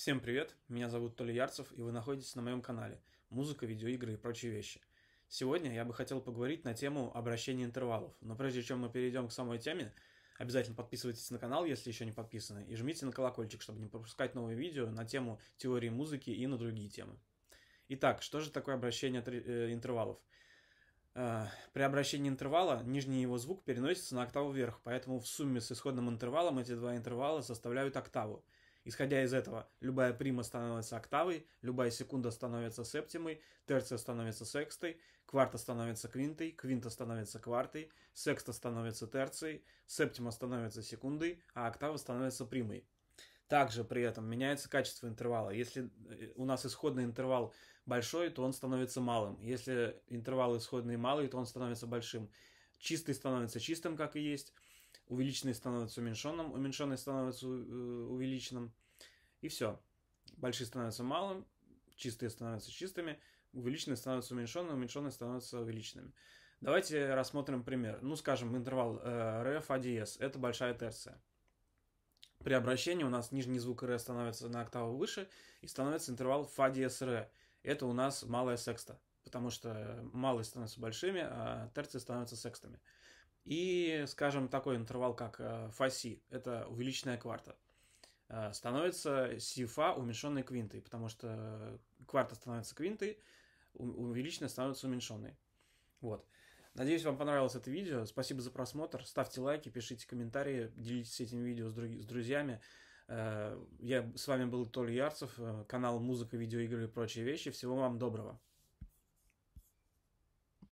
Всем привет, меня зовут Толя Ярцев, и вы находитесь на моем канале «Музыка, видеоигры и прочие вещи». Сегодня я бы хотел поговорить на тему обращения интервалов, но прежде чем мы перейдем к самой теме, обязательно подписывайтесь на канал, если еще не подписаны, и жмите на колокольчик, чтобы не пропускать новые видео на тему теории музыки и на другие темы. Итак, что же такое обращение э, интервалов? Э, при обращении интервала нижний его звук переносится на октаву вверх, поэтому в сумме с исходным интервалом эти два интервала составляют октаву – Исходя из этого, любая прима становится октавой, любая секунда становится септимой, терция становится секстой, кварта становится квинтой, квинта становится квартой, секста становится терцией, септима становится секундой, а октава становится примой. Также при этом меняется качество интервала. Если э, у нас исходный интервал большой, то он становится малым. Если интервал исходный малый, то он становится большим. Чистый становится чистым, как и есть увеличенный становится уменьшенным, уменьшенный становится э, увеличенным, и все. Большие становятся малым, чистые становятся чистыми, увеличенные становятся уменьшенными, уменьшенные становятся увеличенными. Давайте рассмотрим пример. Ну, скажем, интервал РФ АДС – это большая терция. При обращении у нас нижний звук ре становится на октаву выше и становится интервал Фа диез ре. Это у нас малая секста, потому что малые становятся большими, а терции становятся секстами. И, скажем, такой интервал, как э, фаси, это увеличенная кварта, э, становится сифа уменьшенной квинтой, потому что кварта становится квинтой, увеличенная становится уменьшенной. Вот. Надеюсь, вам понравилось это видео. Спасибо за просмотр. Ставьте лайки, пишите комментарии, делитесь этим видео с, друг... с друзьями. Э, я с вами был Толя Ярцев, канал Музыка, видеоигры и прочие вещи. Всего вам доброго.